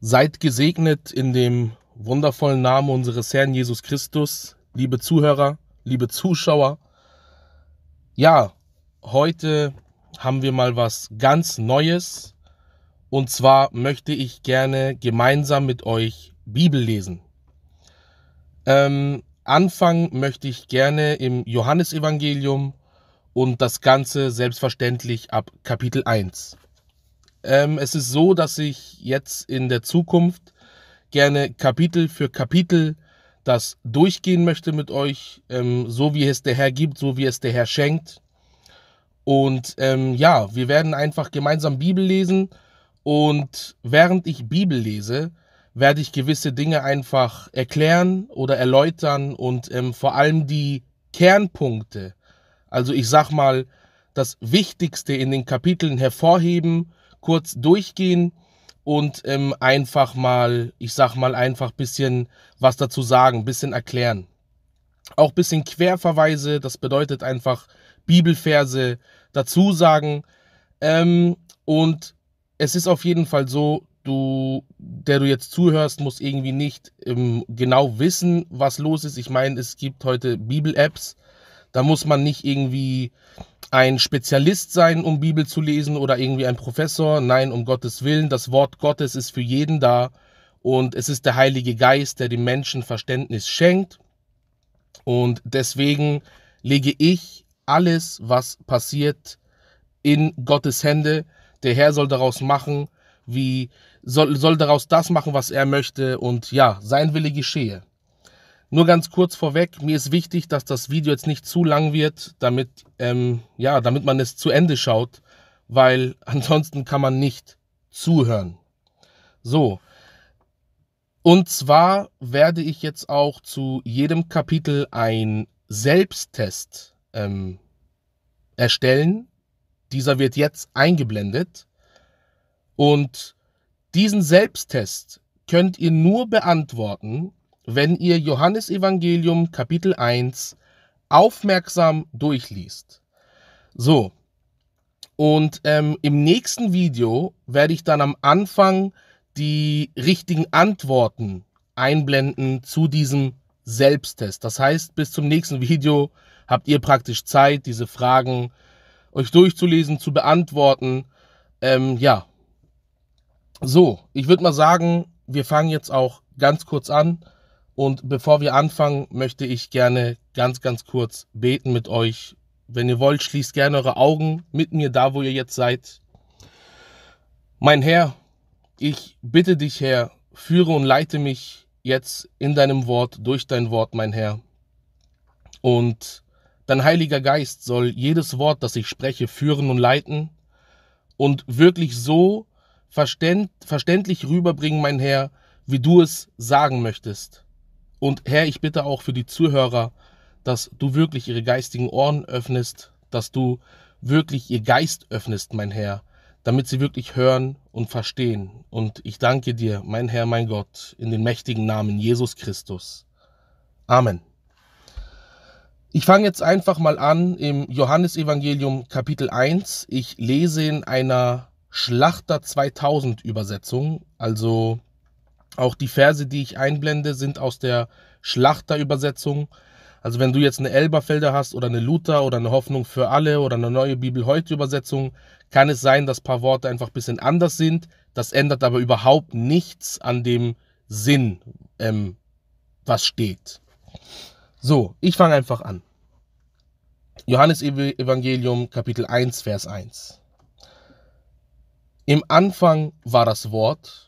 Seid gesegnet in dem wundervollen Namen unseres Herrn Jesus Christus, liebe Zuhörer, liebe Zuschauer. Ja, heute haben wir mal was ganz Neues. Und zwar möchte ich gerne gemeinsam mit euch Bibel lesen. Ähm, anfangen möchte ich gerne im Johannesevangelium und das Ganze selbstverständlich ab Kapitel 1. Ähm, es ist so, dass ich jetzt in der Zukunft gerne Kapitel für Kapitel das durchgehen möchte mit euch, ähm, so wie es der Herr gibt, so wie es der Herr schenkt. Und ähm, ja, wir werden einfach gemeinsam Bibel lesen und während ich Bibel lese, werde ich gewisse Dinge einfach erklären oder erläutern und ähm, vor allem die Kernpunkte, also ich sag mal, das Wichtigste in den Kapiteln hervorheben kurz durchgehen und ähm, einfach mal, ich sag mal, einfach ein bisschen was dazu sagen, ein bisschen erklären. Auch ein bisschen Querverweise, das bedeutet einfach Bibelverse dazu sagen. Ähm, und es ist auf jeden Fall so, du, der du jetzt zuhörst, muss irgendwie nicht ähm, genau wissen, was los ist. Ich meine, es gibt heute Bibel-Apps, da muss man nicht irgendwie ein Spezialist sein, um Bibel zu lesen oder irgendwie ein Professor. Nein, um Gottes Willen, das Wort Gottes ist für jeden da und es ist der Heilige Geist, der dem Menschen Verständnis schenkt. Und deswegen lege ich alles, was passiert, in Gottes Hände. Der Herr soll daraus machen, wie soll, soll daraus das machen, was er möchte und ja, sein Wille geschehe. Nur ganz kurz vorweg, mir ist wichtig, dass das Video jetzt nicht zu lang wird, damit, ähm, ja, damit man es zu Ende schaut, weil ansonsten kann man nicht zuhören. So, und zwar werde ich jetzt auch zu jedem Kapitel ein Selbsttest ähm, erstellen. Dieser wird jetzt eingeblendet. Und diesen Selbsttest könnt ihr nur beantworten, wenn ihr Johannes Evangelium Kapitel 1 aufmerksam durchliest. So, und ähm, im nächsten Video werde ich dann am Anfang die richtigen Antworten einblenden zu diesem Selbsttest. Das heißt, bis zum nächsten Video habt ihr praktisch Zeit, diese Fragen euch durchzulesen, zu beantworten. Ähm, ja, so, ich würde mal sagen, wir fangen jetzt auch ganz kurz an. Und bevor wir anfangen, möchte ich gerne ganz, ganz kurz beten mit euch. Wenn ihr wollt, schließt gerne eure Augen mit mir da, wo ihr jetzt seid. Mein Herr, ich bitte dich, Herr, führe und leite mich jetzt in deinem Wort, durch dein Wort, mein Herr. Und dein Heiliger Geist soll jedes Wort, das ich spreche, führen und leiten und wirklich so verständ, verständlich rüberbringen, mein Herr, wie du es sagen möchtest. Und Herr, ich bitte auch für die Zuhörer, dass du wirklich ihre geistigen Ohren öffnest, dass du wirklich ihr Geist öffnest, mein Herr, damit sie wirklich hören und verstehen. Und ich danke dir, mein Herr, mein Gott, in den mächtigen Namen Jesus Christus. Amen. Ich fange jetzt einfach mal an im Johannesevangelium Kapitel 1. Ich lese in einer Schlachter 2000 Übersetzung, also auch die Verse, die ich einblende, sind aus der Schlachterübersetzung. Also wenn du jetzt eine Elberfelder hast oder eine Luther oder eine Hoffnung für alle oder eine neue Bibel heute Übersetzung, kann es sein, dass ein paar Worte einfach ein bisschen anders sind. Das ändert aber überhaupt nichts an dem Sinn, ähm, was steht. So, ich fange einfach an. Johannes Evangelium Kapitel 1, Vers 1. Im Anfang war das Wort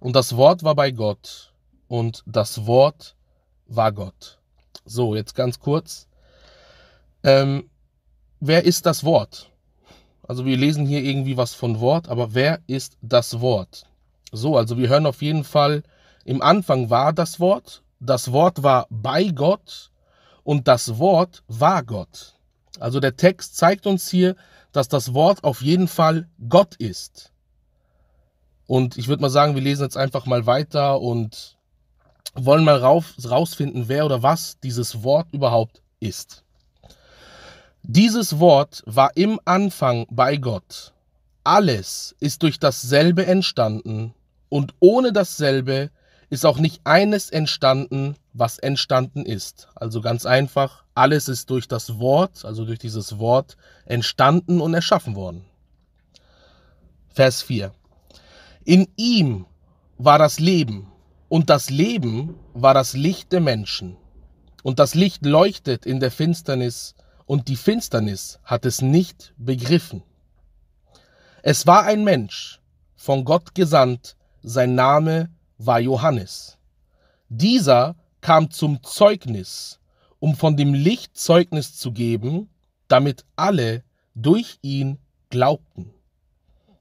und das Wort war bei Gott. Und das Wort war Gott. So, jetzt ganz kurz. Ähm, wer ist das Wort? Also wir lesen hier irgendwie was von Wort, aber wer ist das Wort? So, also wir hören auf jeden Fall, im Anfang war das Wort, das Wort war bei Gott und das Wort war Gott. Also der Text zeigt uns hier, dass das Wort auf jeden Fall Gott ist. Und ich würde mal sagen, wir lesen jetzt einfach mal weiter und wollen mal rauf, rausfinden, wer oder was dieses Wort überhaupt ist. Dieses Wort war im Anfang bei Gott. Alles ist durch dasselbe entstanden und ohne dasselbe ist auch nicht eines entstanden, was entstanden ist. Also ganz einfach, alles ist durch das Wort, also durch dieses Wort entstanden und erschaffen worden. Vers 4. In ihm war das Leben und das Leben war das Licht der Menschen. Und das Licht leuchtet in der Finsternis und die Finsternis hat es nicht begriffen. Es war ein Mensch, von Gott gesandt, sein Name war Johannes. Dieser kam zum Zeugnis, um von dem Licht Zeugnis zu geben, damit alle durch ihn glaubten.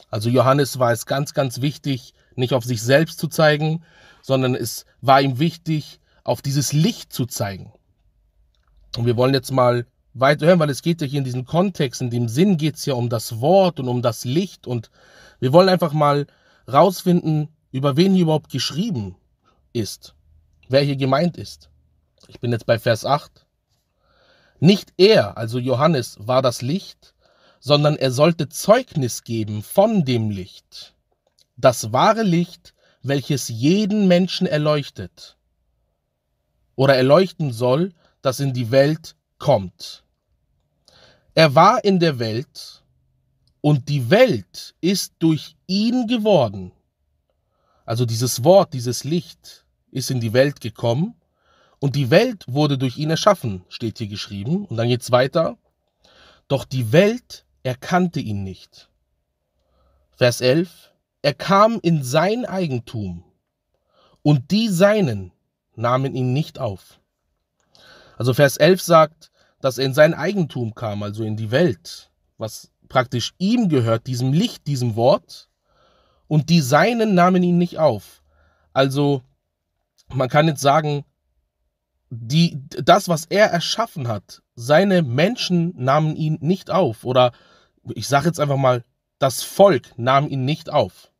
Also Johannes war es ganz, ganz wichtig, nicht auf sich selbst zu zeigen, sondern es war ihm wichtig, auf dieses Licht zu zeigen. Und wir wollen jetzt mal weiterhören, weil es geht ja hier in diesem Kontext, in dem Sinn geht es ja um das Wort und um das Licht. Und wir wollen einfach mal rausfinden, über wen hier überhaupt geschrieben ist, wer hier gemeint ist. Ich bin jetzt bei Vers 8. Nicht er, also Johannes, war das Licht, sondern er sollte Zeugnis geben von dem Licht, das wahre Licht, welches jeden Menschen erleuchtet oder erleuchten soll, das in die Welt kommt. Er war in der Welt und die Welt ist durch ihn geworden. Also dieses Wort, dieses Licht ist in die Welt gekommen und die Welt wurde durch ihn erschaffen, steht hier geschrieben. Und dann geht es weiter. Doch die Welt er kannte ihn nicht. Vers 11, er kam in sein Eigentum und die Seinen nahmen ihn nicht auf. Also Vers 11 sagt, dass er in sein Eigentum kam, also in die Welt, was praktisch ihm gehört, diesem Licht, diesem Wort, und die Seinen nahmen ihn nicht auf. Also man kann jetzt sagen, die, das, was er erschaffen hat, seine Menschen nahmen ihn nicht auf oder ich sage jetzt einfach mal, das Volk nahm ihn nicht auf.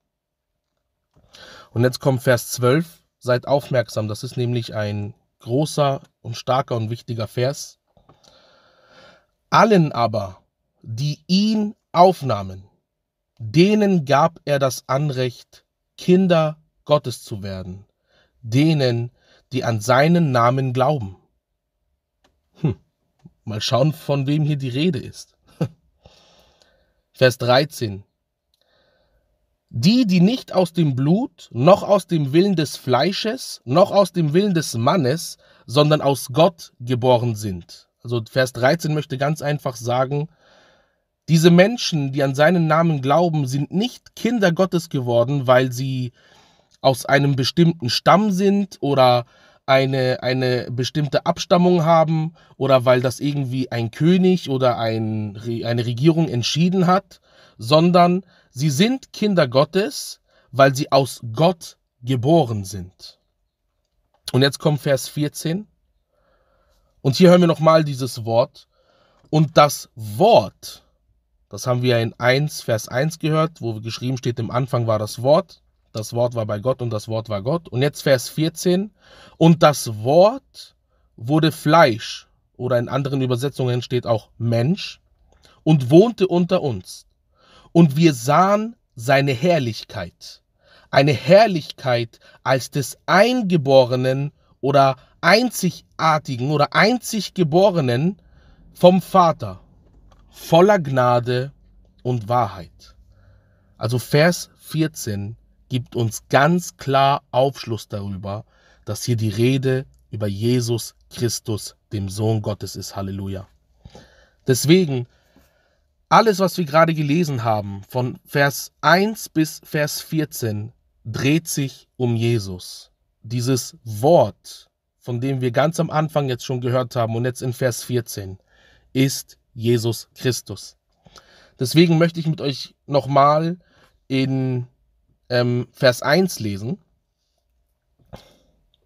Und jetzt kommt Vers 12, seid aufmerksam, das ist nämlich ein großer und starker und wichtiger Vers. Allen aber, die ihn aufnahmen, denen gab er das Anrecht, Kinder Gottes zu werden, denen, die an seinen Namen glauben. Hm, mal schauen, von wem hier die Rede ist. Vers 13. Die, die nicht aus dem Blut, noch aus dem Willen des Fleisches, noch aus dem Willen des Mannes, sondern aus Gott geboren sind. Also Vers 13 möchte ganz einfach sagen, diese Menschen, die an seinen Namen glauben, sind nicht Kinder Gottes geworden, weil sie aus einem bestimmten Stamm sind oder eine, eine bestimmte Abstammung haben oder weil das irgendwie ein König oder ein, eine Regierung entschieden hat, sondern sie sind Kinder Gottes, weil sie aus Gott geboren sind. Und jetzt kommt Vers 14. Und hier hören wir nochmal dieses Wort. Und das Wort, das haben wir in 1, Vers 1 gehört, wo geschrieben steht, im Anfang war das Wort. Das Wort war bei Gott und das Wort war Gott. Und jetzt Vers 14. Und das Wort wurde Fleisch oder in anderen Übersetzungen steht auch Mensch und wohnte unter uns. Und wir sahen seine Herrlichkeit. Eine Herrlichkeit als des Eingeborenen oder Einzigartigen oder Einziggeborenen vom Vater, voller Gnade und Wahrheit. Also Vers 14 gibt uns ganz klar Aufschluss darüber, dass hier die Rede über Jesus Christus, dem Sohn Gottes ist. Halleluja. Deswegen, alles, was wir gerade gelesen haben, von Vers 1 bis Vers 14, dreht sich um Jesus. Dieses Wort, von dem wir ganz am Anfang jetzt schon gehört haben und jetzt in Vers 14, ist Jesus Christus. Deswegen möchte ich mit euch nochmal in ähm, Vers 1 lesen.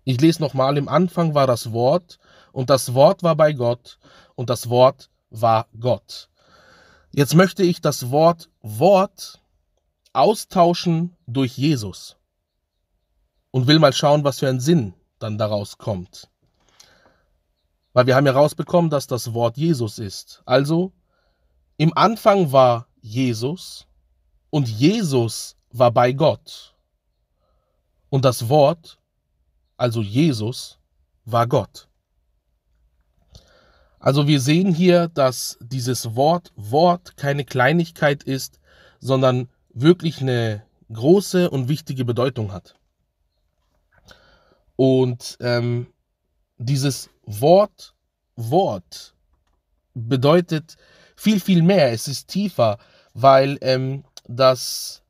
Ich lese nochmal, im Anfang war das Wort und das Wort war bei Gott und das Wort war Gott. Jetzt möchte ich das Wort Wort austauschen durch Jesus und will mal schauen, was für ein Sinn dann daraus kommt. Weil wir haben ja rausbekommen, dass das Wort Jesus ist. Also, im Anfang war Jesus und Jesus war bei Gott. Und das Wort, also Jesus, war Gott. Also wir sehen hier, dass dieses Wort Wort keine Kleinigkeit ist, sondern wirklich eine große und wichtige Bedeutung hat. Und ähm, dieses Wort Wort bedeutet viel, viel mehr. Es ist tiefer, weil ähm, das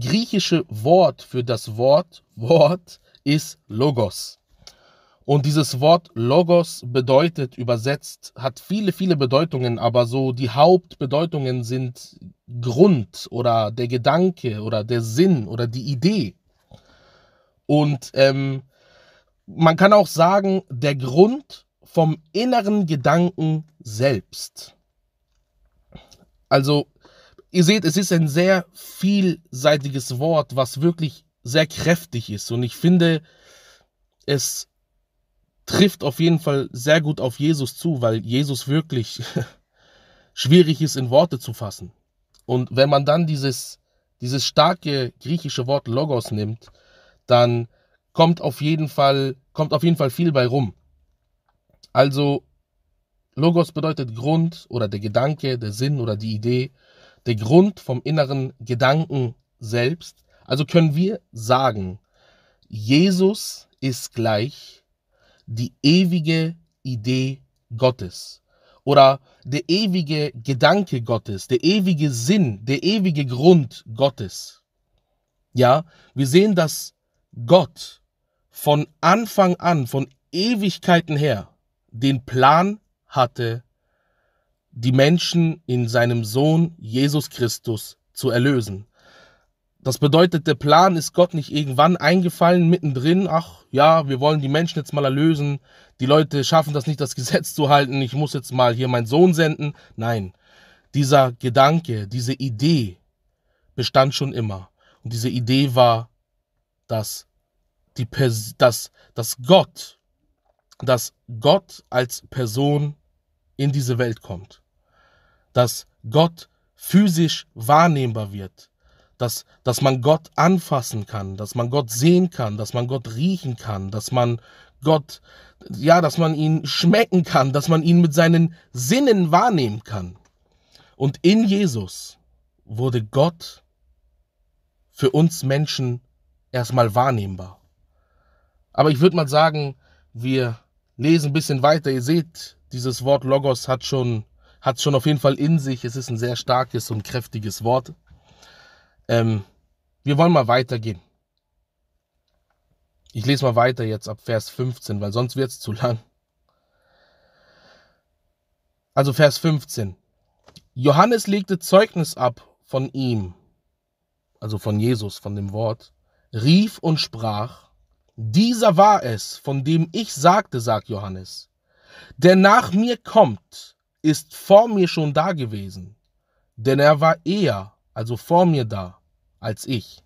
griechische Wort für das Wort Wort ist Logos. Und dieses Wort Logos bedeutet übersetzt, hat viele, viele Bedeutungen, aber so die Hauptbedeutungen sind Grund oder der Gedanke oder der Sinn oder die Idee. Und ähm, man kann auch sagen, der Grund vom inneren Gedanken selbst. Also ihr seht, es ist ein sehr vielseitiges Wort, was wirklich sehr kräftig ist. Und ich finde, es trifft auf jeden Fall sehr gut auf Jesus zu, weil Jesus wirklich schwierig ist, in Worte zu fassen. Und wenn man dann dieses, dieses starke griechische Wort Logos nimmt, dann kommt auf jeden Fall, kommt auf jeden Fall viel bei rum. Also, Logos bedeutet Grund oder der Gedanke, der Sinn oder die Idee der Grund vom inneren Gedanken selbst. Also können wir sagen, Jesus ist gleich die ewige Idee Gottes oder der ewige Gedanke Gottes, der ewige Sinn, der ewige Grund Gottes. Ja, wir sehen, dass Gott von Anfang an, von Ewigkeiten her, den Plan hatte, die Menschen in seinem Sohn Jesus Christus zu erlösen. Das bedeutet, der Plan ist Gott nicht irgendwann eingefallen, mittendrin, ach ja, wir wollen die Menschen jetzt mal erlösen, die Leute schaffen das nicht, das Gesetz zu halten, ich muss jetzt mal hier meinen Sohn senden. Nein, dieser Gedanke, diese Idee bestand schon immer. Und diese Idee war, dass, die Pers dass, dass Gott, dass Gott als Person in diese Welt kommt dass Gott physisch wahrnehmbar wird, dass, dass man Gott anfassen kann, dass man Gott sehen kann, dass man Gott riechen kann, dass man Gott, ja, dass man ihn schmecken kann, dass man ihn mit seinen Sinnen wahrnehmen kann. Und in Jesus wurde Gott für uns Menschen erstmal wahrnehmbar. Aber ich würde mal sagen, wir lesen ein bisschen weiter. Ihr seht, dieses Wort Logos hat schon hat schon auf jeden Fall in sich. Es ist ein sehr starkes und kräftiges Wort. Ähm, wir wollen mal weitergehen. Ich lese mal weiter jetzt ab Vers 15, weil sonst wird es zu lang. Also Vers 15. Johannes legte Zeugnis ab von ihm, also von Jesus, von dem Wort, rief und sprach, dieser war es, von dem ich sagte, sagt Johannes, der nach mir kommt, ist vor mir schon da gewesen, denn er war eher, also vor mir da, als ich.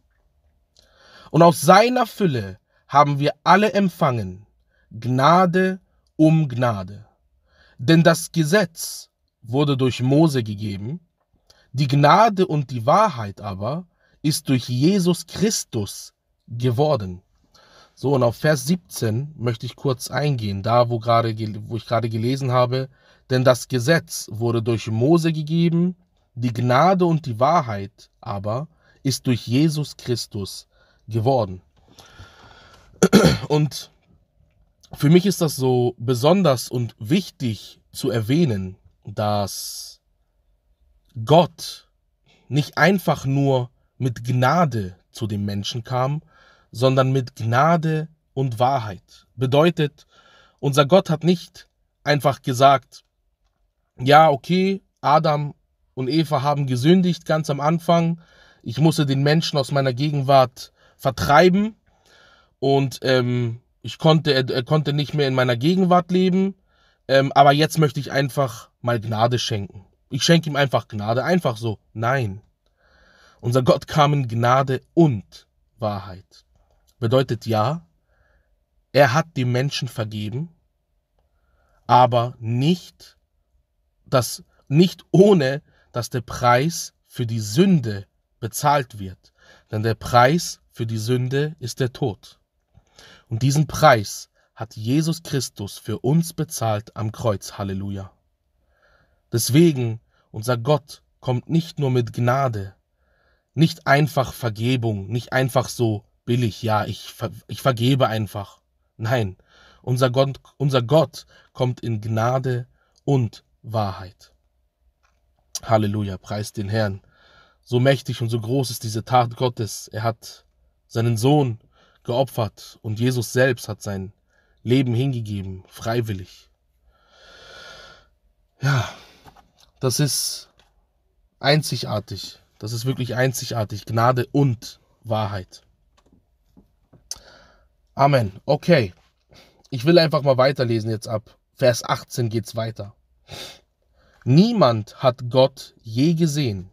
Und aus seiner Fülle haben wir alle empfangen, Gnade um Gnade. Denn das Gesetz wurde durch Mose gegeben, die Gnade und die Wahrheit aber ist durch Jesus Christus geworden. So, und auf Vers 17 möchte ich kurz eingehen, da wo, gerade, wo ich gerade gelesen habe, denn das Gesetz wurde durch Mose gegeben, die Gnade und die Wahrheit aber ist durch Jesus Christus geworden. Und für mich ist das so besonders und wichtig zu erwähnen, dass Gott nicht einfach nur mit Gnade zu dem Menschen kam, sondern mit Gnade und Wahrheit. Bedeutet, unser Gott hat nicht einfach gesagt, ja, okay, Adam und Eva haben gesündigt ganz am Anfang. Ich musste den Menschen aus meiner Gegenwart vertreiben und ähm, ich konnte, er, er, konnte nicht mehr in meiner Gegenwart leben. Ähm, aber jetzt möchte ich einfach mal Gnade schenken. Ich schenke ihm einfach Gnade, einfach so. Nein. Unser Gott kam in Gnade und Wahrheit. Bedeutet ja, er hat dem Menschen vergeben, aber nicht das nicht ohne, dass der Preis für die Sünde bezahlt wird. Denn der Preis für die Sünde ist der Tod. Und diesen Preis hat Jesus Christus für uns bezahlt am Kreuz. Halleluja. Deswegen, unser Gott kommt nicht nur mit Gnade, nicht einfach Vergebung, nicht einfach so billig, ja, ich, ich vergebe einfach. Nein, unser Gott, unser Gott kommt in Gnade und Wahrheit. Halleluja, preist den Herrn. So mächtig und so groß ist diese Tat Gottes. Er hat seinen Sohn geopfert und Jesus selbst hat sein Leben hingegeben, freiwillig. Ja, das ist einzigartig. Das ist wirklich einzigartig. Gnade und Wahrheit. Amen. Okay. Ich will einfach mal weiterlesen jetzt ab. Vers 18 geht's weiter. Niemand hat Gott je gesehen,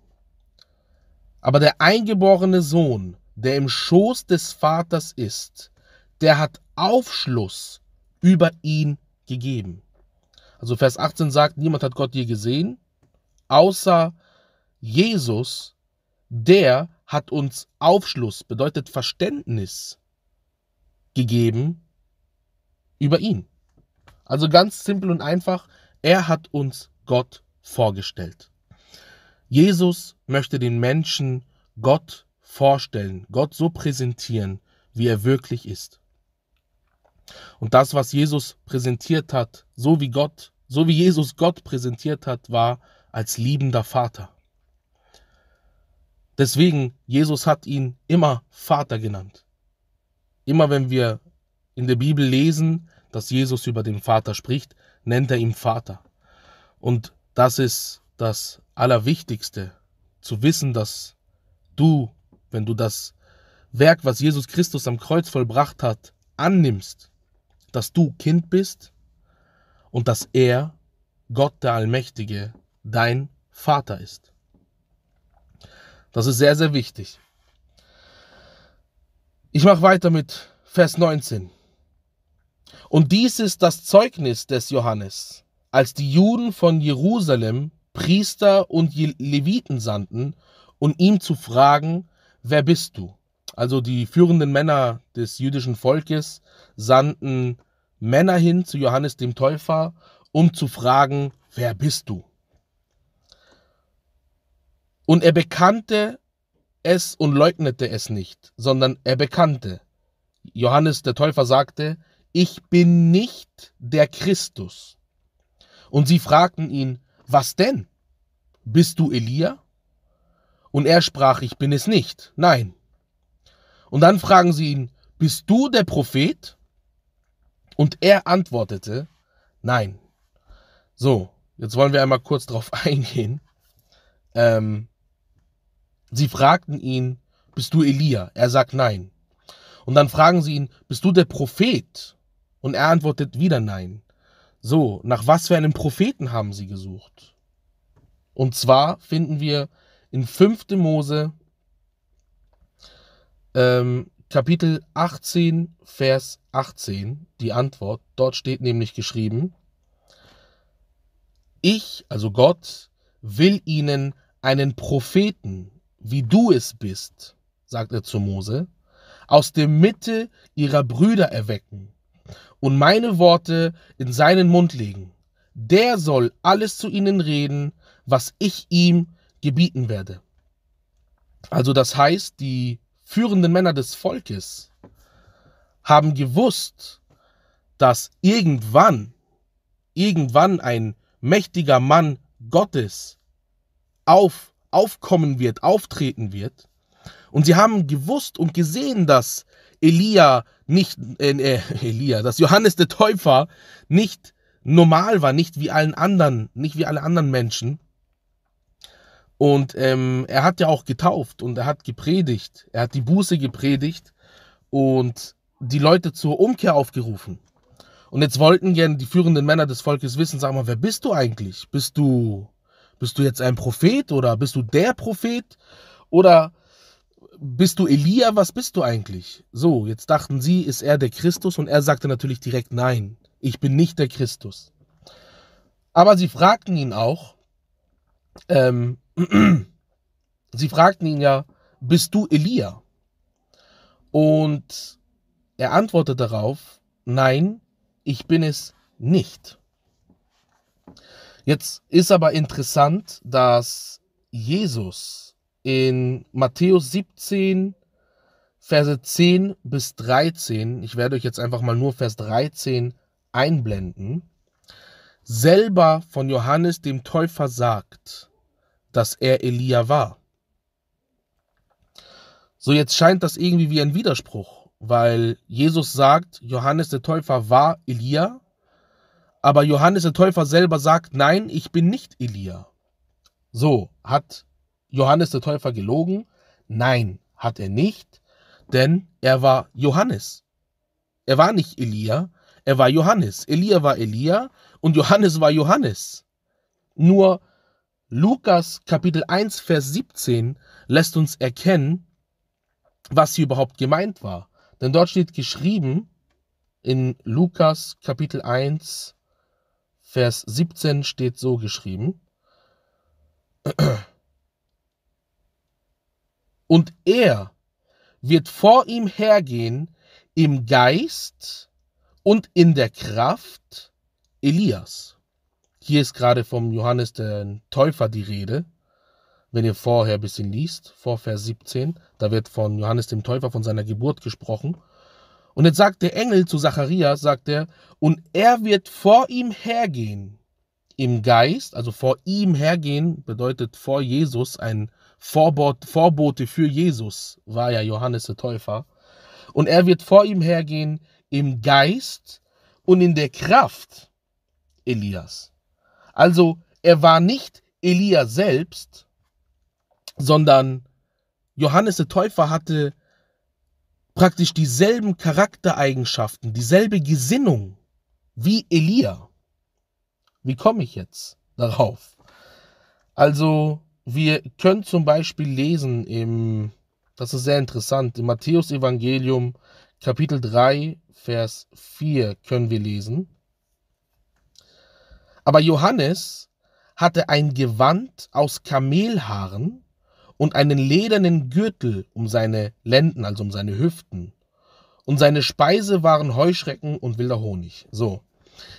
aber der eingeborene Sohn, der im Schoß des Vaters ist, der hat Aufschluss über ihn gegeben. Also Vers 18 sagt, niemand hat Gott je gesehen, außer Jesus, der hat uns Aufschluss, bedeutet Verständnis gegeben über ihn. Also ganz simpel und einfach, er hat uns Gott vorgestellt. Jesus möchte den Menschen Gott vorstellen, Gott so präsentieren, wie er wirklich ist. Und das, was Jesus präsentiert hat, so wie Gott, so wie Jesus Gott präsentiert hat, war als liebender Vater. Deswegen, Jesus hat ihn immer Vater genannt. Immer wenn wir in der Bibel lesen, dass Jesus über den Vater spricht, nennt er ihn Vater. Und das ist das Allerwichtigste, zu wissen, dass du, wenn du das Werk, was Jesus Christus am Kreuz vollbracht hat, annimmst, dass du Kind bist und dass er, Gott der Allmächtige, dein Vater ist. Das ist sehr, sehr wichtig. Ich mache weiter mit Vers 19. Und dies ist das Zeugnis des Johannes, als die Juden von Jerusalem Priester und Leviten sandten, um ihm zu fragen, wer bist du? Also die führenden Männer des jüdischen Volkes sandten Männer hin zu Johannes dem Täufer, um zu fragen, wer bist du? Und er bekannte es und leugnete es nicht, sondern er bekannte. Johannes der Täufer sagte, ich bin nicht der Christus. Und sie fragten ihn, was denn? Bist du Elia? Und er sprach, ich bin es nicht, nein. Und dann fragen sie ihn, bist du der Prophet? Und er antwortete, nein. So, jetzt wollen wir einmal kurz drauf eingehen. Ähm, sie fragten ihn, bist du Elia? Er sagt nein. Und dann fragen sie ihn, bist du der Prophet? Und er antwortet wieder nein. So, nach was für einem Propheten haben sie gesucht? Und zwar finden wir in 5. Mose ähm, Kapitel 18, Vers 18 die Antwort. Dort steht nämlich geschrieben, ich, also Gott, will ihnen einen Propheten, wie du es bist, sagt er zu Mose, aus der Mitte ihrer Brüder erwecken und meine Worte in seinen Mund legen. Der soll alles zu ihnen reden, was ich ihm gebieten werde. Also das heißt, die führenden Männer des Volkes haben gewusst, dass irgendwann, irgendwann ein mächtiger Mann Gottes auf, aufkommen wird, auftreten wird. Und sie haben gewusst und gesehen, dass Elia nicht, äh, äh, Elia, dass Johannes der Täufer nicht normal war, nicht wie allen anderen, nicht wie alle anderen Menschen. Und ähm, er hat ja auch getauft und er hat gepredigt, er hat die Buße gepredigt und die Leute zur Umkehr aufgerufen. Und jetzt wollten gerne die führenden Männer des Volkes wissen, sag mal, wer bist du eigentlich? Bist du, bist du jetzt ein Prophet oder bist du der Prophet? Oder bist du Elia? Was bist du eigentlich? So, jetzt dachten sie, ist er der Christus? Und er sagte natürlich direkt, nein, ich bin nicht der Christus. Aber sie fragten ihn auch, ähm, sie fragten ihn ja, bist du Elia? Und er antwortet darauf, nein, ich bin es nicht. Jetzt ist aber interessant, dass Jesus in Matthäus 17, Verse 10 bis 13. Ich werde euch jetzt einfach mal nur Vers 13 einblenden. Selber von Johannes dem Täufer sagt, dass er Elia war. So, jetzt scheint das irgendwie wie ein Widerspruch, weil Jesus sagt, Johannes der Täufer war Elia, aber Johannes der Täufer selber sagt, nein, ich bin nicht Elia. So, hat Johannes der Täufer gelogen? Nein, hat er nicht, denn er war Johannes. Er war nicht Elia, er war Johannes. Elia war Elia und Johannes war Johannes. Nur Lukas Kapitel 1, Vers 17 lässt uns erkennen, was hier überhaupt gemeint war. Denn dort steht geschrieben in Lukas Kapitel 1, Vers 17 steht so geschrieben. Und er wird vor ihm hergehen im Geist und in der Kraft Elias. Hier ist gerade vom Johannes der Täufer die Rede. Wenn ihr vorher ein bisschen liest, vor Vers 17, da wird von Johannes dem Täufer von seiner Geburt gesprochen. Und jetzt sagt der Engel zu Zacharias, sagt er, und er wird vor ihm hergehen im Geist, also vor ihm hergehen bedeutet vor Jesus ein Vorbote für Jesus war ja Johannes der Täufer. Und er wird vor ihm hergehen im Geist und in der Kraft Elias. Also er war nicht Elia selbst, sondern Johannes der Täufer hatte praktisch dieselben Charaktereigenschaften, dieselbe Gesinnung wie Elia. Wie komme ich jetzt darauf? Also wir können zum Beispiel lesen im, das ist sehr interessant, im Matthäus Evangelium Kapitel 3, Vers 4 können wir lesen. Aber Johannes hatte ein Gewand aus Kamelhaaren und einen ledernen Gürtel um seine Lenden, also um seine Hüften. Und seine Speise waren Heuschrecken und wilder Honig. So.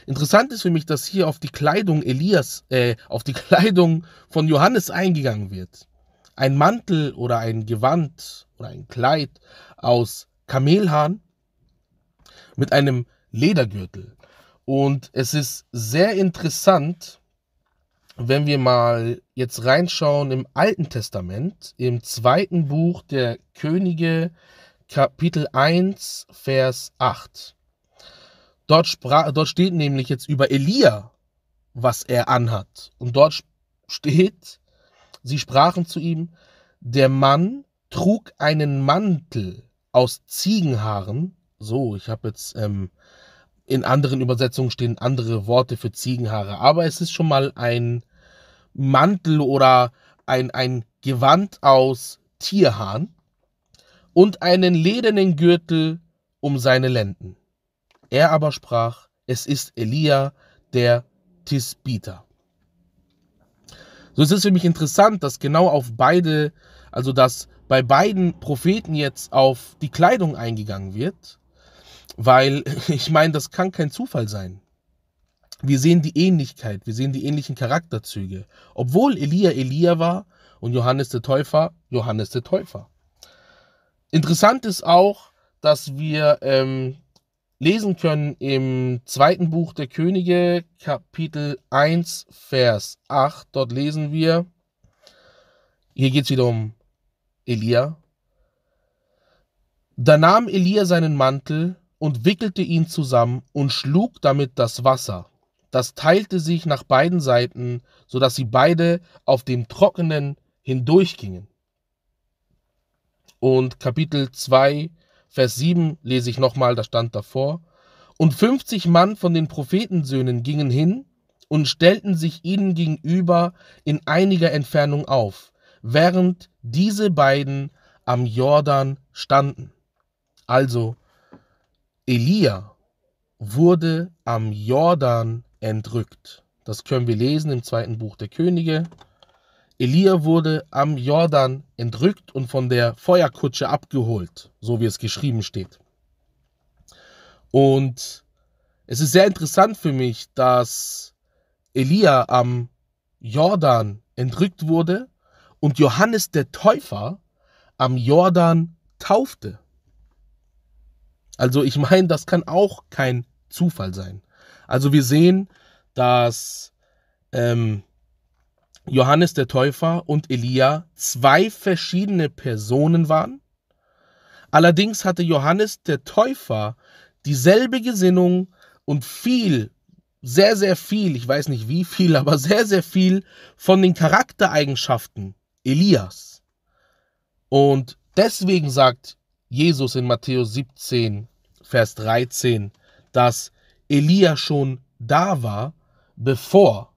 Interessant ist für mich, dass hier auf die Kleidung Elias, äh, auf die Kleidung von Johannes eingegangen wird. Ein Mantel oder ein Gewand oder ein Kleid aus Kamelhahn mit einem Ledergürtel. Und es ist sehr interessant, wenn wir mal jetzt reinschauen im Alten Testament, im zweiten Buch der Könige, Kapitel 1, Vers 8. Dort, sprach, dort steht nämlich jetzt über Elia, was er anhat. Und dort steht, sie sprachen zu ihm, der Mann trug einen Mantel aus Ziegenhaaren. So, ich habe jetzt ähm, in anderen Übersetzungen stehen andere Worte für Ziegenhaare, aber es ist schon mal ein Mantel oder ein, ein Gewand aus Tierhaaren und einen ledernen Gürtel um seine Lenden. Er aber sprach, es ist Elia, der Tisbiter. So es ist für mich interessant, dass genau auf beide, also dass bei beiden Propheten jetzt auf die Kleidung eingegangen wird, weil ich meine, das kann kein Zufall sein. Wir sehen die Ähnlichkeit, wir sehen die ähnlichen Charakterzüge, obwohl Elia Elia war und Johannes der Täufer Johannes der Täufer. Interessant ist auch, dass wir ähm, lesen können im zweiten Buch der Könige, Kapitel 1, Vers 8. Dort lesen wir, hier geht es wieder um Elia. Da nahm Elia seinen Mantel und wickelte ihn zusammen und schlug damit das Wasser. Das teilte sich nach beiden Seiten, so dass sie beide auf dem Trockenen hindurchgingen. Und Kapitel 2, Vers 7 lese ich nochmal, da stand davor. Und 50 Mann von den Prophetensöhnen gingen hin und stellten sich ihnen gegenüber in einiger Entfernung auf, während diese beiden am Jordan standen. Also, Elia wurde am Jordan entrückt. Das können wir lesen im zweiten Buch der Könige, Elia wurde am Jordan entrückt und von der Feuerkutsche abgeholt, so wie es geschrieben steht. Und es ist sehr interessant für mich, dass Elia am Jordan entrückt wurde und Johannes der Täufer am Jordan taufte. Also ich meine, das kann auch kein Zufall sein. Also wir sehen, dass ähm, Johannes der Täufer und Elia zwei verschiedene Personen waren. Allerdings hatte Johannes der Täufer dieselbe Gesinnung und viel, sehr, sehr viel, ich weiß nicht wie viel, aber sehr, sehr viel von den Charaktereigenschaften Elias. Und deswegen sagt Jesus in Matthäus 17, Vers 13, dass Elia schon da war, bevor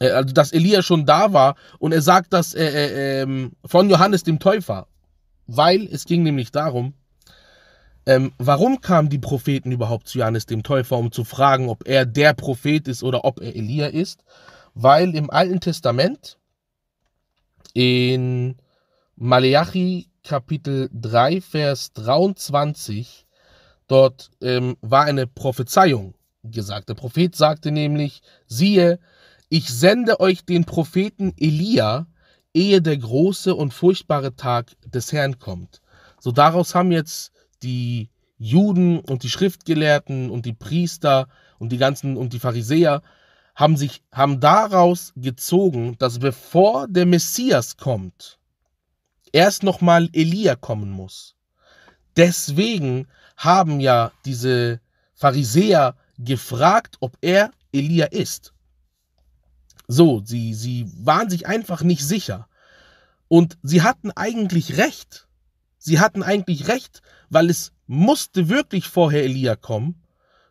äh, also dass Elia schon da war und er sagt das äh, äh, von Johannes dem Täufer, weil es ging nämlich darum, ähm, warum kamen die Propheten überhaupt zu Johannes dem Täufer, um zu fragen, ob er der Prophet ist oder ob er Elia ist? Weil im Alten Testament in Maleachi Kapitel 3, Vers 23, dort ähm, war eine Prophezeiung gesagt. Der Prophet sagte nämlich, siehe, ich sende euch den Propheten Elia, ehe der große und furchtbare Tag des Herrn kommt. So daraus haben jetzt die Juden und die Schriftgelehrten und die Priester und die ganzen und die Pharisäer haben sich haben daraus gezogen, dass bevor der Messias kommt, erst nochmal Elia kommen muss. Deswegen haben ja diese Pharisäer gefragt, ob er Elia ist. So, sie, sie waren sich einfach nicht sicher. Und sie hatten eigentlich recht. Sie hatten eigentlich recht, weil es musste wirklich vorher Elia kommen.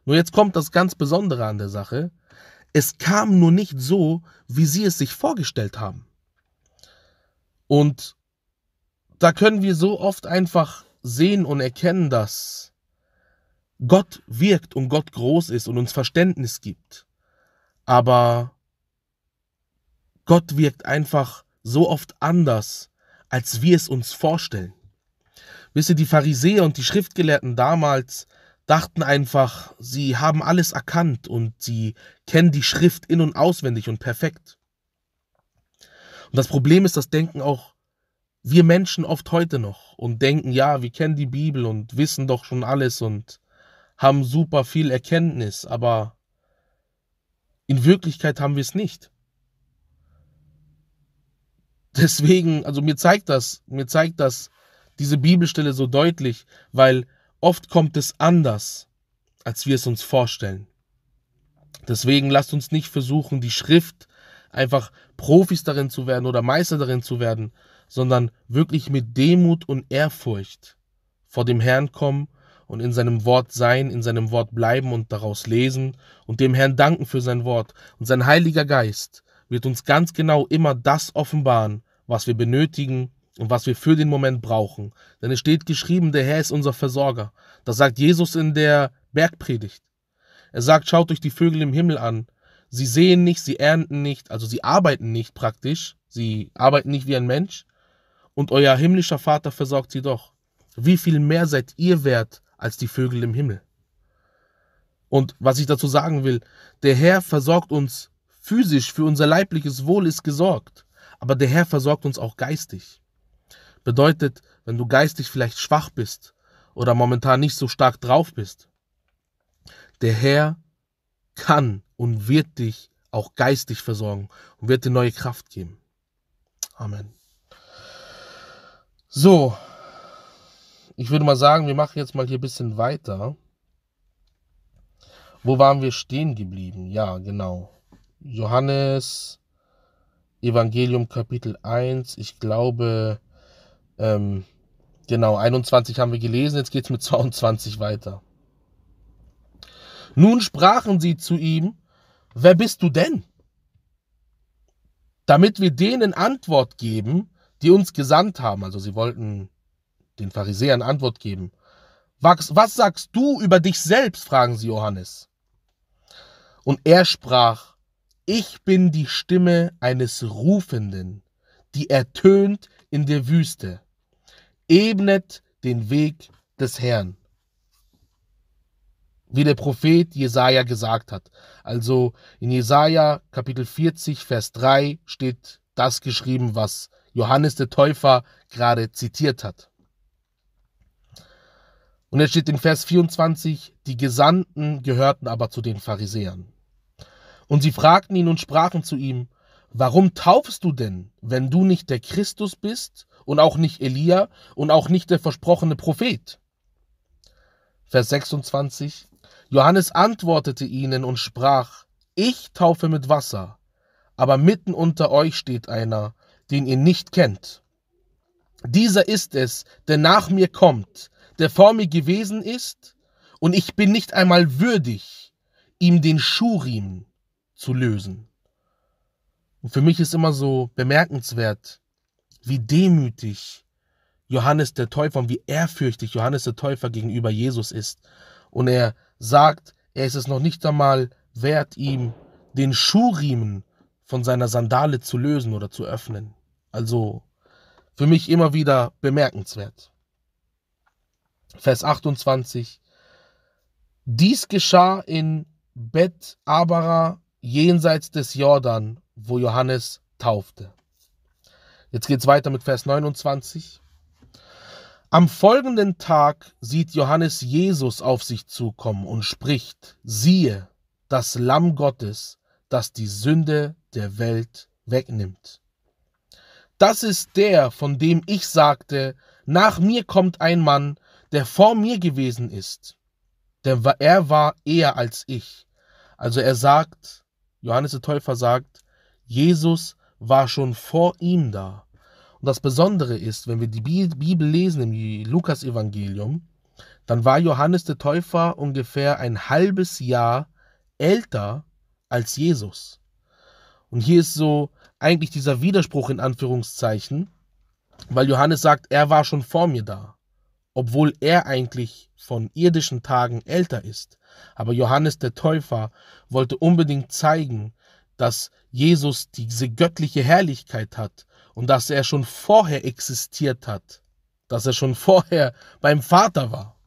Nur jetzt kommt das ganz Besondere an der Sache. Es kam nur nicht so, wie sie es sich vorgestellt haben. Und da können wir so oft einfach sehen und erkennen, dass Gott wirkt und Gott groß ist und uns Verständnis gibt. Aber Gott wirkt einfach so oft anders, als wir es uns vorstellen. Wisst ihr, die Pharisäer und die Schriftgelehrten damals dachten einfach, sie haben alles erkannt und sie kennen die Schrift in und auswendig und perfekt. Und das Problem ist, das denken auch wir Menschen oft heute noch und denken, ja, wir kennen die Bibel und wissen doch schon alles und haben super viel Erkenntnis, aber in Wirklichkeit haben wir es nicht. Deswegen, also mir zeigt das, mir zeigt das diese Bibelstelle so deutlich, weil oft kommt es anders, als wir es uns vorstellen. Deswegen lasst uns nicht versuchen, die Schrift einfach Profis darin zu werden oder Meister darin zu werden, sondern wirklich mit Demut und Ehrfurcht vor dem Herrn kommen und in seinem Wort sein, in seinem Wort bleiben und daraus lesen und dem Herrn danken für sein Wort. Und sein Heiliger Geist wird uns ganz genau immer das offenbaren, was wir benötigen und was wir für den Moment brauchen. Denn es steht geschrieben, der Herr ist unser Versorger. Das sagt Jesus in der Bergpredigt. Er sagt, schaut euch die Vögel im Himmel an. Sie sehen nicht, sie ernten nicht, also sie arbeiten nicht praktisch. Sie arbeiten nicht wie ein Mensch. Und euer himmlischer Vater versorgt sie doch. Wie viel mehr seid ihr wert als die Vögel im Himmel? Und was ich dazu sagen will, der Herr versorgt uns physisch für unser leibliches Wohl ist gesorgt, aber der Herr versorgt uns auch geistig. Bedeutet, wenn du geistig vielleicht schwach bist oder momentan nicht so stark drauf bist, der Herr kann und wird dich auch geistig versorgen und wird dir neue Kraft geben. Amen. So, ich würde mal sagen, wir machen jetzt mal hier ein bisschen weiter. Wo waren wir stehen geblieben? Ja, genau. Johannes Evangelium Kapitel 1, ich glaube, ähm, genau, 21 haben wir gelesen, jetzt geht es mit 22 weiter. Nun sprachen sie zu ihm, wer bist du denn? Damit wir denen Antwort geben, die uns gesandt haben, also sie wollten den Pharisäern Antwort geben. Was, was sagst du über dich selbst? fragen sie Johannes. Und er sprach, ich bin die Stimme eines Rufenden, die ertönt in der Wüste. Ebnet den Weg des Herrn. Wie der Prophet Jesaja gesagt hat. Also in Jesaja Kapitel 40, Vers 3 steht das geschrieben, was Johannes der Täufer gerade zitiert hat. Und es steht in Vers 24, die Gesandten gehörten aber zu den Pharisäern. Und sie fragten ihn und sprachen zu ihm, warum taufst du denn, wenn du nicht der Christus bist und auch nicht Elia und auch nicht der versprochene Prophet? Vers 26. Johannes antwortete ihnen und sprach, ich taufe mit Wasser, aber mitten unter euch steht einer, den ihr nicht kennt. Dieser ist es, der nach mir kommt, der vor mir gewesen ist, und ich bin nicht einmal würdig, ihm den Schuhriemen zu lösen. Und für mich ist immer so bemerkenswert, wie demütig Johannes der Täufer und wie ehrfürchtig Johannes der Täufer gegenüber Jesus ist. Und er sagt, er ist es noch nicht einmal wert, ihm den Schuhriemen von seiner Sandale zu lösen oder zu öffnen. Also für mich immer wieder bemerkenswert. Vers 28. Dies geschah in Bet Abara jenseits des Jordan, wo Johannes taufte. Jetzt geht es weiter mit Vers 29. Am folgenden Tag sieht Johannes Jesus auf sich zukommen und spricht, siehe, das Lamm Gottes, das die Sünde der Welt wegnimmt. Das ist der, von dem ich sagte, nach mir kommt ein Mann, der vor mir gewesen ist, denn er war eher als ich. Also er sagt, Johannes der Täufer sagt, Jesus war schon vor ihm da. Und das Besondere ist, wenn wir die Bibel lesen im Lukas-Evangelium, dann war Johannes der Täufer ungefähr ein halbes Jahr älter als Jesus. Und hier ist so eigentlich dieser Widerspruch in Anführungszeichen, weil Johannes sagt, er war schon vor mir da, obwohl er eigentlich von irdischen Tagen älter ist. Aber Johannes der Täufer wollte unbedingt zeigen, dass Jesus diese göttliche Herrlichkeit hat und dass er schon vorher existiert hat, dass er schon vorher beim Vater war.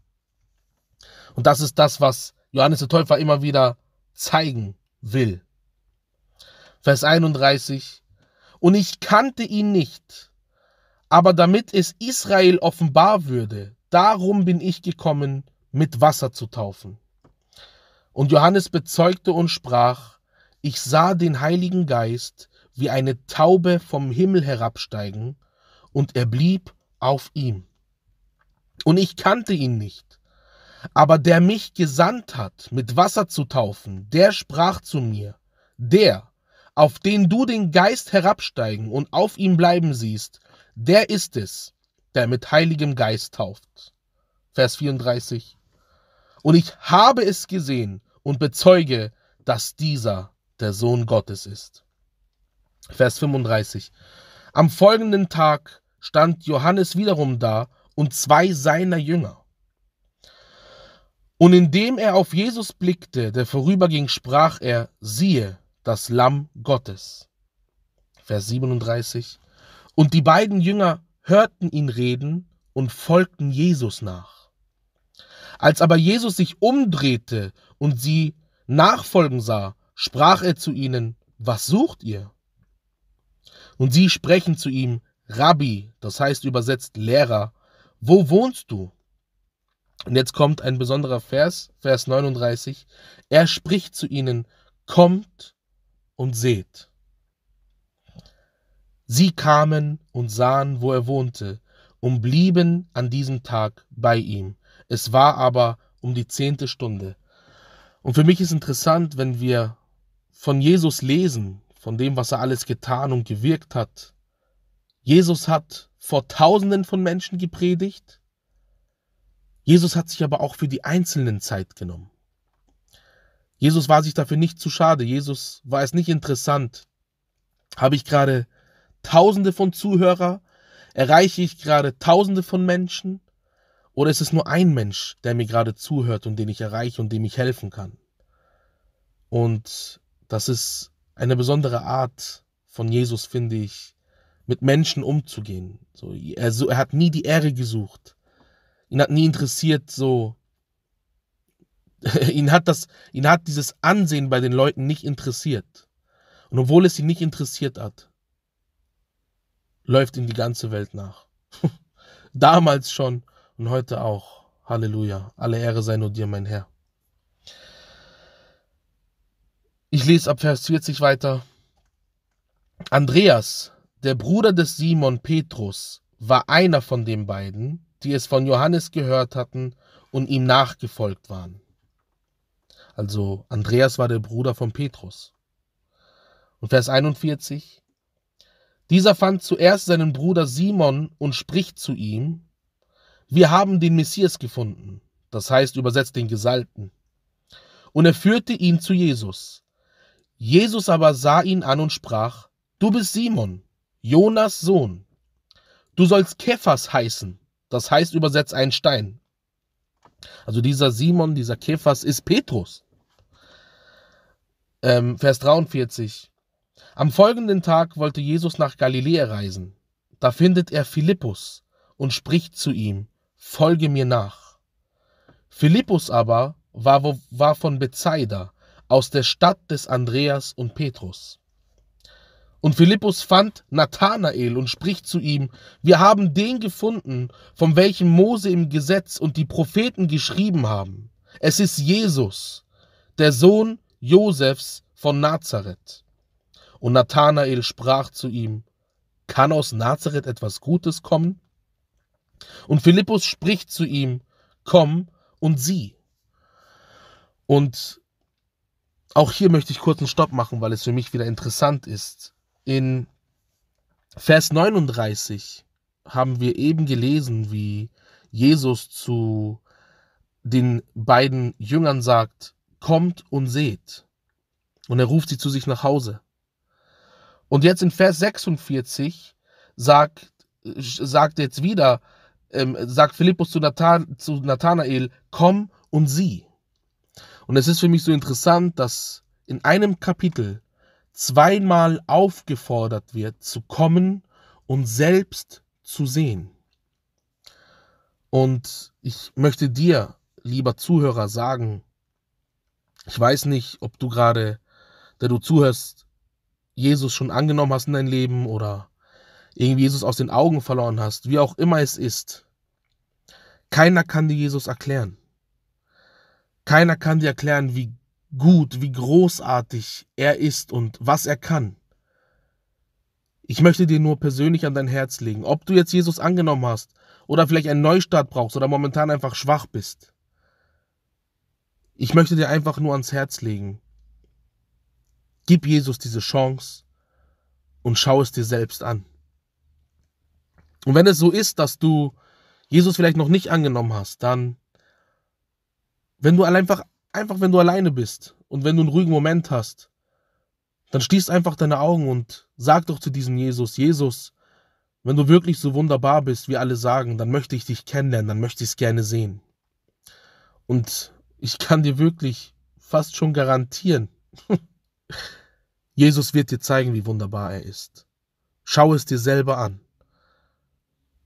Und das ist das, was Johannes der Täufer immer wieder zeigen will. Vers 31. Und ich kannte ihn nicht, aber damit es Israel offenbar würde, darum bin ich gekommen, mit Wasser zu taufen. Und Johannes bezeugte und sprach, ich sah den Heiligen Geist wie eine Taube vom Himmel herabsteigen, und er blieb auf ihm. Und ich kannte ihn nicht, aber der mich gesandt hat, mit Wasser zu taufen, der sprach zu mir, der, auf den du den Geist herabsteigen und auf ihm bleiben siehst, der ist es, der mit Heiligem Geist tauft. Vers 34. Und ich habe es gesehen und bezeuge, dass dieser der Sohn Gottes ist. Vers 35. Am folgenden Tag stand Johannes wiederum da und zwei seiner Jünger. Und indem er auf Jesus blickte, der vorüberging, sprach er, siehe, das Lamm Gottes. Vers 37. Und die beiden Jünger hörten ihn reden und folgten Jesus nach. Als aber Jesus sich umdrehte und sie nachfolgen sah, sprach er zu ihnen, was sucht ihr? Und sie sprechen zu ihm, Rabbi, das heißt übersetzt Lehrer, wo wohnst du? Und jetzt kommt ein besonderer Vers, Vers 39. Er spricht zu ihnen, kommt und seht. Sie kamen und sahen, wo er wohnte, und blieben an diesem Tag bei ihm. Es war aber um die zehnte Stunde. Und für mich ist interessant, wenn wir von Jesus lesen, von dem, was er alles getan und gewirkt hat. Jesus hat vor Tausenden von Menschen gepredigt. Jesus hat sich aber auch für die Einzelnen Zeit genommen. Jesus war sich dafür nicht zu schade. Jesus war es nicht interessant. Habe ich gerade Tausende von Zuhörern? Erreiche ich gerade Tausende von Menschen? Oder ist es nur ein Mensch, der mir gerade zuhört und den ich erreiche und dem ich helfen kann? Und das ist eine besondere Art von Jesus, finde ich, mit Menschen umzugehen. So, er, so, er hat nie die Ehre gesucht. Ihn hat nie interessiert, so. ihn, hat das, ihn hat dieses Ansehen bei den Leuten nicht interessiert. Und obwohl es ihn nicht interessiert hat, läuft ihm die ganze Welt nach. Damals schon und heute auch. Halleluja. Alle Ehre sei nur dir, mein Herr. Ich lese ab Vers 40 weiter. Andreas, der Bruder des Simon Petrus, war einer von den beiden, die es von Johannes gehört hatten und ihm nachgefolgt waren. Also Andreas war der Bruder von Petrus. Und Vers 41. Dieser fand zuerst seinen Bruder Simon und spricht zu ihm, wir haben den Messias gefunden, das heißt übersetzt den Gesalten. Und er führte ihn zu Jesus. Jesus aber sah ihn an und sprach, Du bist Simon, Jonas Sohn. Du sollst Kephas heißen, das heißt übersetzt ein Stein. Also dieser Simon, dieser Kephas ist Petrus. Ähm, Vers 43. Am folgenden Tag wollte Jesus nach Galiläa reisen. Da findet er Philippus und spricht zu ihm folge mir nach. Philippus aber war, war von Bethsaida, aus der Stadt des Andreas und Petrus. Und Philippus fand Nathanael und spricht zu ihm, wir haben den gefunden, von welchem Mose im Gesetz und die Propheten geschrieben haben. Es ist Jesus, der Sohn Josefs von Nazareth. Und Nathanael sprach zu ihm, kann aus Nazareth etwas Gutes kommen? Und Philippus spricht zu ihm, komm und sieh. Und auch hier möchte ich kurz einen Stopp machen, weil es für mich wieder interessant ist. In Vers 39 haben wir eben gelesen, wie Jesus zu den beiden Jüngern sagt, kommt und seht. Und er ruft sie zu sich nach Hause. Und jetzt in Vers 46 sagt, sagt jetzt wieder ähm, sagt Philippus zu, Nathan, zu Nathanael, komm und sieh. Und es ist für mich so interessant, dass in einem Kapitel zweimal aufgefordert wird, zu kommen und selbst zu sehen. Und ich möchte dir, lieber Zuhörer, sagen, ich weiß nicht, ob du gerade, der du zuhörst, Jesus schon angenommen hast in dein Leben oder irgendwie Jesus aus den Augen verloren hast, wie auch immer es ist. Keiner kann dir Jesus erklären. Keiner kann dir erklären, wie gut, wie großartig er ist und was er kann. Ich möchte dir nur persönlich an dein Herz legen, ob du jetzt Jesus angenommen hast oder vielleicht einen Neustart brauchst oder momentan einfach schwach bist. Ich möchte dir einfach nur ans Herz legen. Gib Jesus diese Chance und schau es dir selbst an. Und wenn es so ist, dass du Jesus vielleicht noch nicht angenommen hast, dann, wenn du einfach, einfach wenn du alleine bist und wenn du einen ruhigen Moment hast, dann schließ einfach deine Augen und sag doch zu diesem Jesus, Jesus, wenn du wirklich so wunderbar bist, wie alle sagen, dann möchte ich dich kennenlernen, dann möchte ich es gerne sehen. Und ich kann dir wirklich fast schon garantieren, Jesus wird dir zeigen, wie wunderbar er ist. Schau es dir selber an.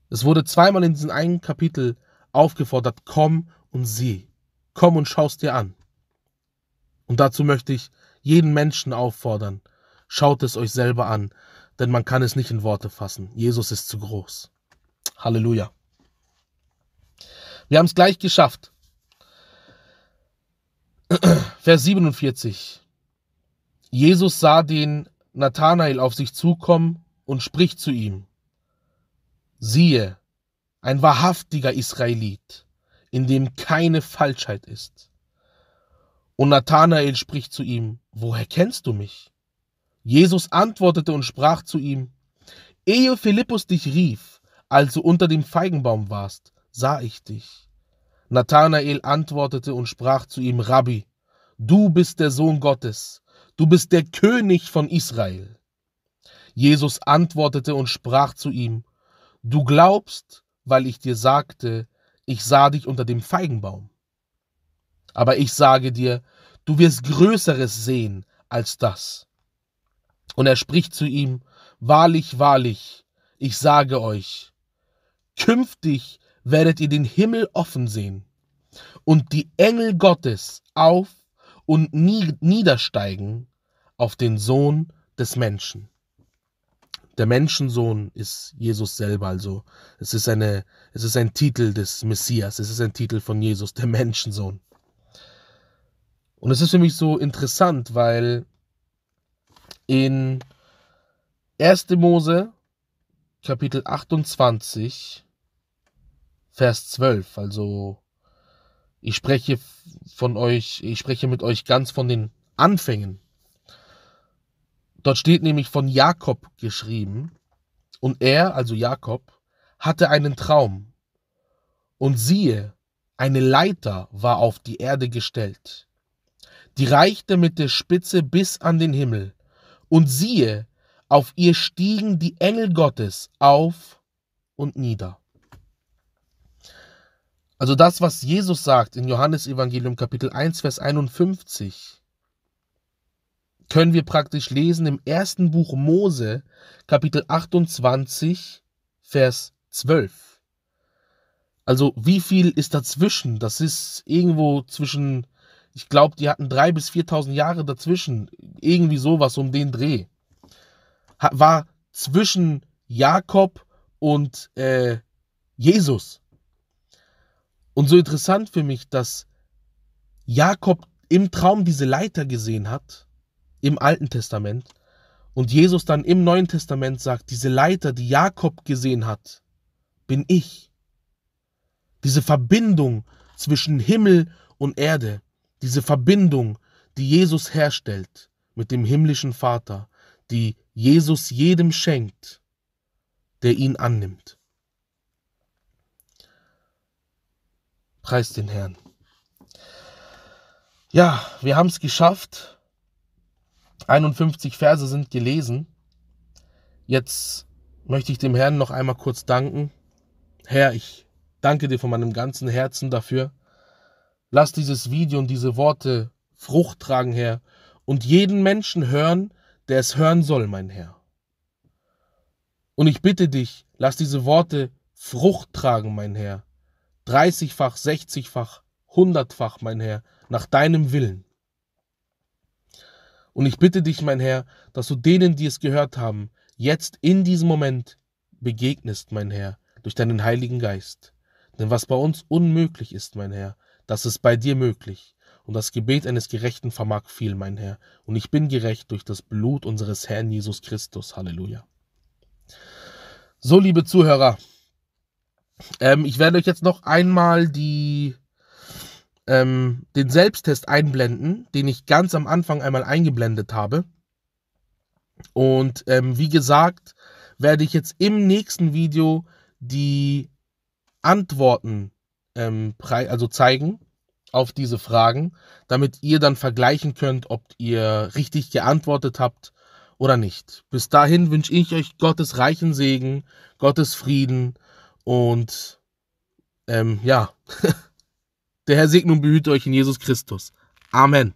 Es wurde zweimal in diesem einen Kapitel aufgefordert, komm und sieh, komm und schaust dir an. Und dazu möchte ich jeden Menschen auffordern, schaut es euch selber an, denn man kann es nicht in Worte fassen. Jesus ist zu groß. Halleluja. Wir haben es gleich geschafft. Vers 47. Jesus sah den Nathanael auf sich zukommen und spricht zu ihm. Siehe, ein wahrhaftiger Israelit, in dem keine Falschheit ist. Und Nathanael spricht zu ihm, woher kennst du mich? Jesus antwortete und sprach zu ihm, Ehe Philippus dich rief, als du unter dem Feigenbaum warst, sah ich dich. Nathanael antwortete und sprach zu ihm, Rabbi, du bist der Sohn Gottes, du bist der König von Israel. Jesus antwortete und sprach zu ihm, Du glaubst, weil ich dir sagte, ich sah dich unter dem Feigenbaum. Aber ich sage dir, du wirst Größeres sehen als das. Und er spricht zu ihm, Wahrlich, wahrlich, ich sage euch, künftig werdet ihr den Himmel offen sehen und die Engel Gottes auf und niedersteigen auf den Sohn des Menschen der Menschensohn ist Jesus selber. Also es ist, eine, es ist ein Titel des Messias, es ist ein Titel von Jesus, der Menschensohn. Und es ist für mich so interessant, weil in 1. Mose Kapitel 28, Vers 12, also ich spreche von euch, ich spreche mit euch ganz von den Anfängen Dort steht nämlich von Jakob geschrieben, und er, also Jakob, hatte einen Traum. Und siehe, eine Leiter war auf die Erde gestellt, die reichte mit der Spitze bis an den Himmel. Und siehe, auf ihr stiegen die Engel Gottes auf und nieder. Also das, was Jesus sagt in Johannes Evangelium Kapitel 1, Vers 51, können wir praktisch lesen im ersten Buch Mose, Kapitel 28, Vers 12. Also wie viel ist dazwischen? Das ist irgendwo zwischen, ich glaube, die hatten 3.000 bis 4.000 Jahre dazwischen. Irgendwie sowas um den Dreh. War zwischen Jakob und äh, Jesus. Und so interessant für mich, dass Jakob im Traum diese Leiter gesehen hat im Alten Testament und Jesus dann im Neuen Testament sagt, diese Leiter, die Jakob gesehen hat, bin ich. Diese Verbindung zwischen Himmel und Erde, diese Verbindung, die Jesus herstellt mit dem himmlischen Vater, die Jesus jedem schenkt, der ihn annimmt. Preist den Herrn. Ja, wir haben es geschafft. 51 Verse sind gelesen. Jetzt möchte ich dem Herrn noch einmal kurz danken. Herr, ich danke dir von meinem ganzen Herzen dafür. Lass dieses Video und diese Worte Frucht tragen, Herr, und jeden Menschen hören, der es hören soll, mein Herr. Und ich bitte dich, lass diese Worte Frucht tragen, mein Herr. 30-fach, 60-fach, 100-fach, mein Herr, nach deinem Willen. Und ich bitte dich, mein Herr, dass du denen, die es gehört haben, jetzt in diesem Moment begegnest, mein Herr, durch deinen Heiligen Geist. Denn was bei uns unmöglich ist, mein Herr, das ist bei dir möglich. Und das Gebet eines Gerechten vermag viel, mein Herr. Und ich bin gerecht durch das Blut unseres Herrn Jesus Christus. Halleluja. So, liebe Zuhörer, ähm, ich werde euch jetzt noch einmal die ähm, den Selbsttest einblenden, den ich ganz am Anfang einmal eingeblendet habe. Und ähm, wie gesagt, werde ich jetzt im nächsten Video die Antworten ähm, also zeigen auf diese Fragen, damit ihr dann vergleichen könnt, ob ihr richtig geantwortet habt oder nicht. Bis dahin wünsche ich euch Gottes reichen Segen, Gottes Frieden und ähm, ja. Der Herr segne und behüte euch in Jesus Christus. Amen.